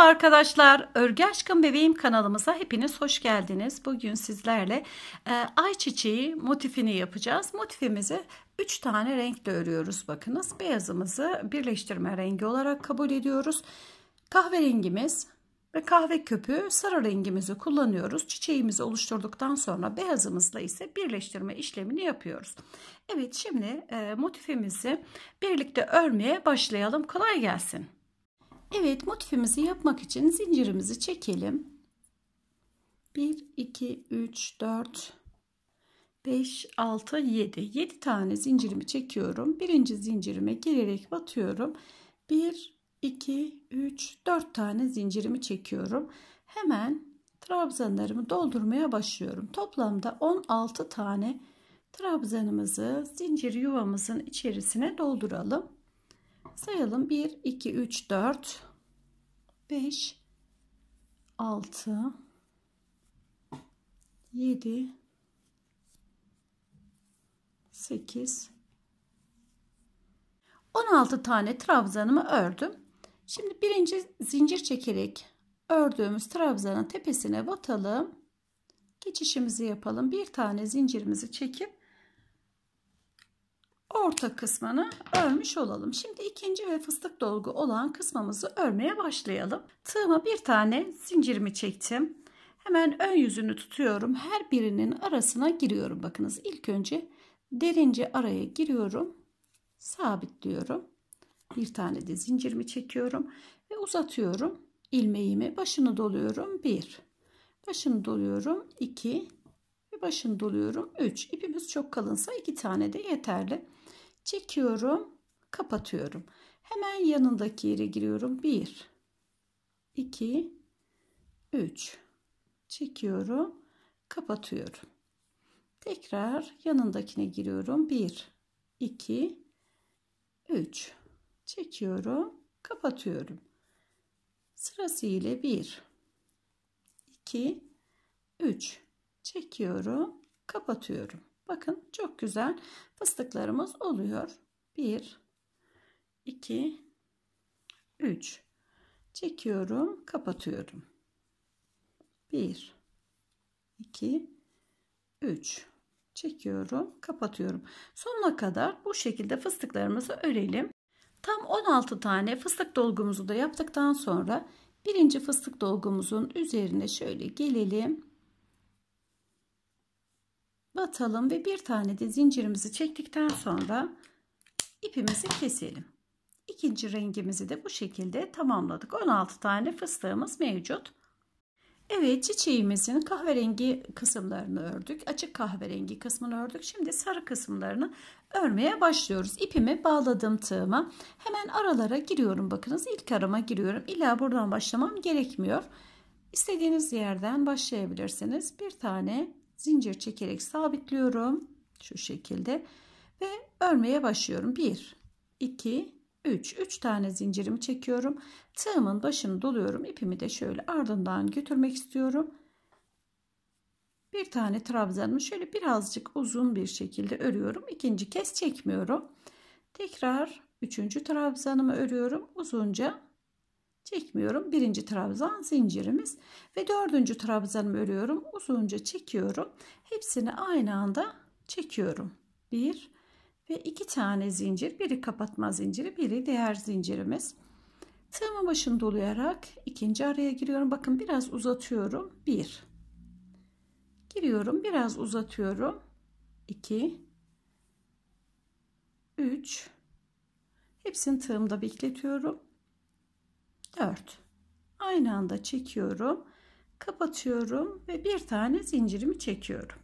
Merhaba arkadaşlar, Örgü Aşkım Bebeğim kanalımıza hepiniz hoş geldiniz. Bugün sizlerle e, ayçiçeği motifini yapacağız. Motifimizi 3 tane renkle örüyoruz bakınız. Beyazımızı birleştirme rengi olarak kabul ediyoruz. Kahverengimiz ve kahve köpüğü sarı rengimizi kullanıyoruz. Çiçeğimizi oluşturduktan sonra beyazımızla ise birleştirme işlemini yapıyoruz. Evet şimdi e, motifimizi birlikte örmeye başlayalım. Kolay gelsin. Evet motifimizi yapmak için zincirimizi çekelim. 1, 2, 3, 4, 5, 6, 7. 7 tane zincirimi çekiyorum. Birinci zincirime girerek batıyorum. 1, 2, 3, 4 tane zincirimi çekiyorum. Hemen trabzanlarımı doldurmaya başlıyorum. Toplamda 16 tane trabzanımızı zincir yuvamızın içerisine dolduralım. Sayalım 1, 2, 3, 4, 5, 6, 7, 8, 16 tane trabzanımı ördüm. Şimdi birinci zincir çekerek ördüğümüz trabzanın tepesine batalım. Geçişimizi yapalım. Bir tane zincirimizi çekip orta kısmını örmüş olalım. Şimdi ikinci ve fıstık dolgu olan kısmımızı örmeye başlayalım. Tığıma bir tane zincirimi çektim. Hemen ön yüzünü tutuyorum. Her birinin arasına giriyorum. Bakınız ilk önce derince araya giriyorum. Sabitliyorum. Bir tane de zincirimi çekiyorum ve uzatıyorum. ilmeğimi başını doluyorum. 1 başını doluyorum. 2 ve başını doluyorum. 3 ipimiz çok kalınsa 2 tane de yeterli çekiyorum, kapatıyorum. Hemen yanındaki yere giriyorum. 1 2 3 çekiyorum, kapatıyorum. Tekrar yanındakine giriyorum. 1 2 3 çekiyorum, kapatıyorum. Sırasıyla 1 2 3 çekiyorum, kapatıyorum. Bakın çok güzel fıstıklarımız oluyor. 1, 2, 3. Çekiyorum, kapatıyorum. 1, 2, 3. Çekiyorum, kapatıyorum. Sonuna kadar bu şekilde fıstıklarımızı örelim. Tam 16 tane fıstık dolgumuzu da yaptıktan sonra birinci fıstık dolgumuzun üzerine şöyle gelelim batalım ve bir tane de zincirimizi çektikten sonra ipimizi keselim. İkinci rengimizi de bu şekilde tamamladık. 16 tane fıstığımız mevcut. Evet çiçeğimizin kahverengi kısımlarını ördük. Açık kahverengi kısmını ördük. Şimdi sarı kısımlarını örmeye başlıyoruz. İpimi bağladım tığıma. Hemen aralara giriyorum. Bakınız ilk arama giriyorum. İlla buradan başlamam gerekmiyor. İstediğiniz yerden başlayabilirsiniz. Bir tane zincir çekerek sabitliyorum. Şu şekilde ve örmeye başlıyorum. 1, 2, 3. 3 tane zincirimi çekiyorum. Tığımın başını doluyorum. ipimi de şöyle ardından götürmek istiyorum. Bir tane trabzanımı şöyle birazcık uzun bir şekilde örüyorum. İkinci kez çekmiyorum. Tekrar üçüncü trabzanımı örüyorum. Uzunca çekmiyorum. Birinci trabzan zincirimiz ve dördüncü trabzanımı örüyorum. Uzunca çekiyorum. Hepsini aynı anda çekiyorum. Bir ve iki tane zincir. Biri kapatma zinciri, biri diğer zincirimiz. Tığımın başını dolayarak ikinci araya giriyorum. Bakın biraz uzatıyorum. Bir giriyorum. Biraz uzatıyorum. İki üç Hepsini tığımda bekletiyorum. 4 aynı anda çekiyorum kapatıyorum ve bir tane zincirimi çekiyorum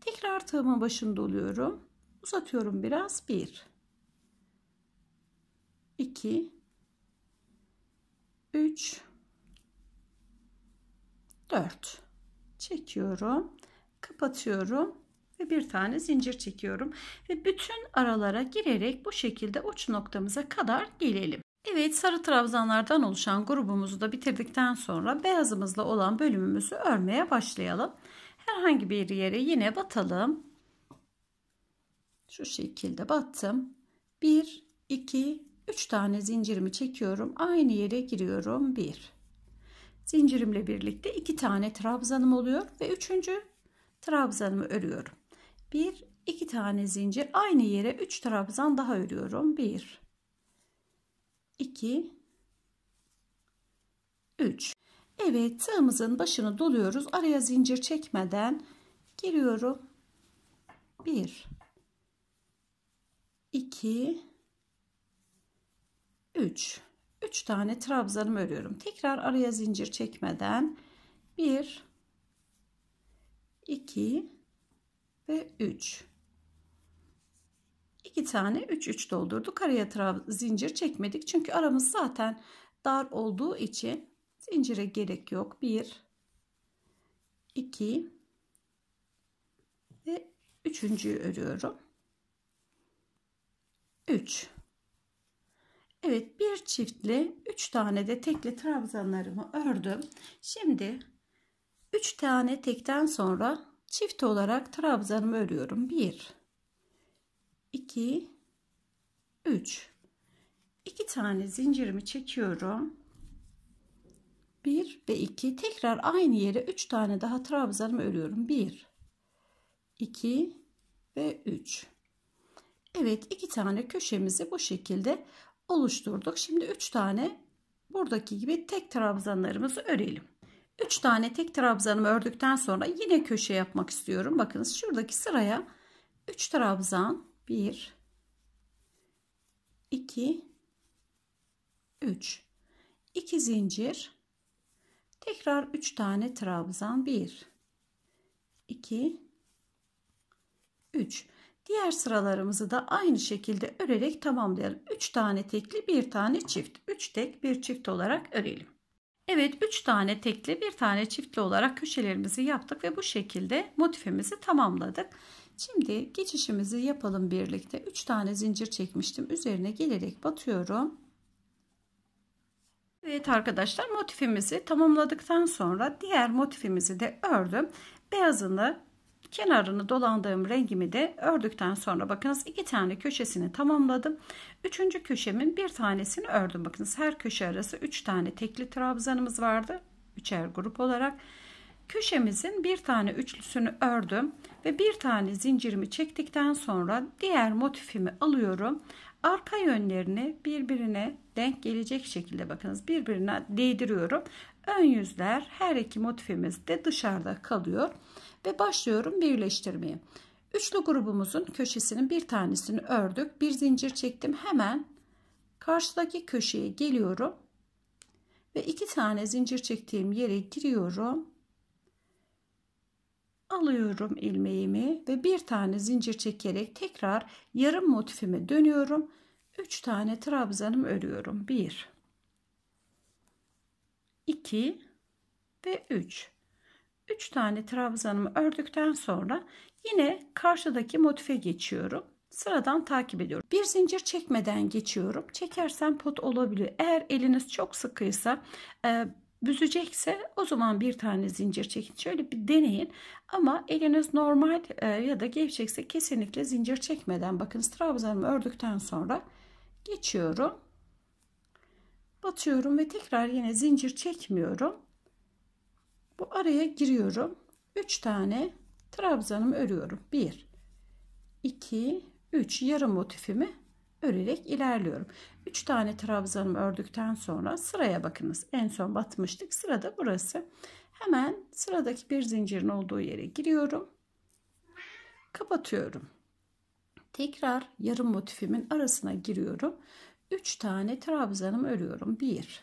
tekrar tığımın başında oluyorum uzatıyorum biraz 1 2 3 4 çekiyorum kapatıyorum ve bir tane zincir çekiyorum ve bütün aralara girerek bu şekilde uç noktamıza kadar gelelim Evet sarı trabzanlardan oluşan grubumuzu da bitirdikten sonra beyazımızla olan bölümümüzü örmeye başlayalım. Herhangi bir yere yine batalım. Şu şekilde battım. 1, 2, 3 tane zincirimi çekiyorum. Aynı yere giriyorum. 1. Zincirimle birlikte 2 tane trabzanım oluyor ve 3. trabzanımı örüyorum. 1, 2 tane zincir aynı yere 3 trabzan daha örüyorum. 1, 2 3 Evet tığımızın başını doluyoruz araya zincir çekmeden giriyorum 1 2 3 3 tane trabzanımı örüyorum tekrar araya zincir çekmeden 1 2 ve 3 2 tane 3 3 doldurduk. Araya trab zincir çekmedik. Çünkü aramız zaten dar olduğu için zincire gerek yok. 1 2 ve 3. örüyorum. 3 Evet bir çiftli 3 tane de tekli trabzanlarımı ördüm. Şimdi 3 tane tekten sonra çift olarak trabzanımı örüyorum. 1 2 3 2 tane zincirimi çekiyorum 1 ve 2 tekrar aynı yere 3 tane daha trabzanımı örüyorum 1 2 ve 3 Evet iki tane köşemizi bu şekilde oluşturduk şimdi 3 tane buradaki gibi tek trabzanlarımızı örelim 3 tane tek trabzanımı ördükten sonra yine köşe yapmak istiyorum bakınız şuradaki sıraya 3 trabzan 1 2 3 2 zincir tekrar 3 tane trabzan 1 2 3 diğer sıralarımızı da aynı şekilde örerek tamamlayalım 3 tane tekli bir tane çift 3 tek bir çift olarak örelim Evet 3 tane tekli bir tane çiftli olarak köşelerimizi yaptık ve bu şekilde motifimizi tamamladık Şimdi geçişimizi yapalım birlikte. 3 tane zincir çekmiştim. Üzerine gelerek batıyorum. Evet arkadaşlar motifimizi tamamladıktan sonra diğer motifimizi de ördüm. Beyazını kenarını dolandığım rengimi de ördükten sonra bakınız iki tane köşesini tamamladım. Üçüncü köşemin bir tanesini ördüm. Bakınız her köşe arası üç tane tekli trabzanımız vardı. Üçer grup olarak. Köşemizin bir tane üçlüsünü ördüm ve bir tane zincirimi çektikten sonra diğer motifimi alıyorum. Arka yönlerini birbirine denk gelecek şekilde bakınız birbirine değdiriyorum. Ön yüzler her iki motifimiz de dışarıda kalıyor ve başlıyorum birleştirmeye. Üçlü grubumuzun köşesinin bir tanesini ördük. Bir zincir çektim. Hemen karşıdaki köşeye geliyorum ve iki tane zincir çektiğim yere giriyorum alıyorum ilmeğimi ve bir tane zincir çekerek tekrar yarım motifime dönüyorum. 3 tane trabzanım örüyorum. 1 2 ve 3. 3 tane trabzanımı ördükten sonra yine karşıdaki motife geçiyorum. Sıradan takip ediyorum. Bir zincir çekmeden geçiyorum. Çekersen pot olabilir. Eğer eliniz çok sıkıysa e, büzecekse o zaman bir tane zincir çekin. Şöyle bir deneyin ama eliniz normal e, ya da gevşekse kesinlikle zincir çekmeden bakın trabzanımı ördükten sonra geçiyorum. Batıyorum ve tekrar yine zincir çekmiyorum. Bu araya giriyorum. 3 tane trabzanımı örüyorum. 1 2 3 yarım motifimi örerek ilerliyorum. 3 tane trabzanımı ördükten sonra sıraya bakınız. En son batmıştık. Sırada burası. Hemen sıradaki bir zincirin olduğu yere giriyorum. Kapatıyorum. Tekrar yarım motifimin arasına giriyorum. 3 tane trabzanımı örüyorum. 1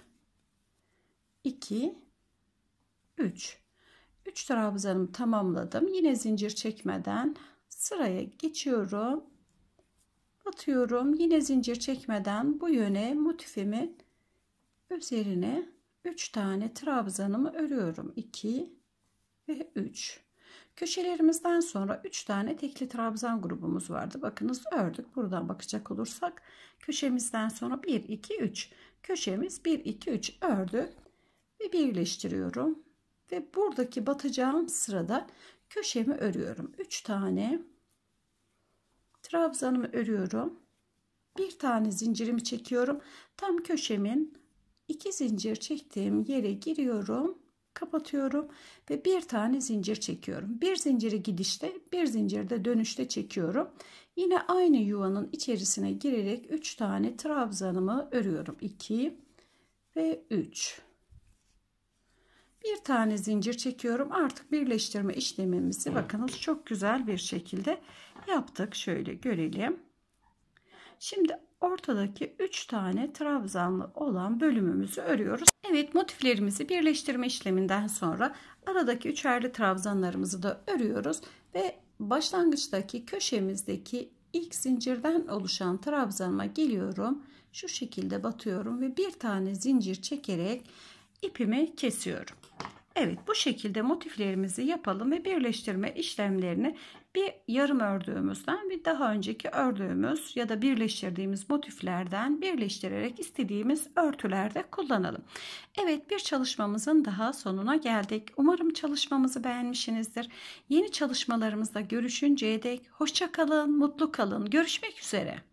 2 3 3 trabzanımı tamamladım. Yine zincir çekmeden sıraya geçiyorum. Atıyorum yine zincir çekmeden bu yöne motifimi üzerine 3 tane trabzanımı örüyorum. 2 ve 3. Köşelerimizden sonra 3 tane tekli trabzan grubumuz vardı. Bakınız ördük. Buradan bakacak olursak köşemizden sonra 1 2 3. Köşemiz 1 2 3 ördü ve birleştiriyorum. Ve buradaki batacağım sırada köşemi örüyorum. 3 tane trabzanımı örüyorum. Bir tane zincirimi çekiyorum. Tam köşemin iki zincir çektiğim yere giriyorum. Kapatıyorum ve bir tane zincir çekiyorum. Bir zinciri gidişte, bir de dönüşte çekiyorum. Yine aynı yuvanın içerisine girerek 3 tane trabzanımı örüyorum. 2 ve 3. Bir tane zincir çekiyorum. Artık birleştirme işlemimizi bakınız çok güzel bir şekilde yaptık. Şöyle görelim. Şimdi ortadaki 3 tane trabzanlı olan bölümümüzü örüyoruz. Evet motiflerimizi birleştirme işleminden sonra aradaki üçerli trabzanlarımızı da örüyoruz ve başlangıçtaki köşemizdeki ilk zincirden oluşan trabzanıma geliyorum. Şu şekilde batıyorum ve bir tane zincir çekerek ipimi kesiyorum. Evet bu şekilde motiflerimizi yapalım ve birleştirme işlemlerini bir yarım ördüğümüzden bir daha önceki ördüğümüz ya da birleştirdiğimiz motiflerden birleştirerek istediğimiz örtülerde kullanalım. Evet bir çalışmamızın daha sonuna geldik. Umarım çalışmamızı beğenmişsinizdir. Yeni çalışmalarımızda görüşünceye dek hoşça kalın, mutlu kalın. Görüşmek üzere.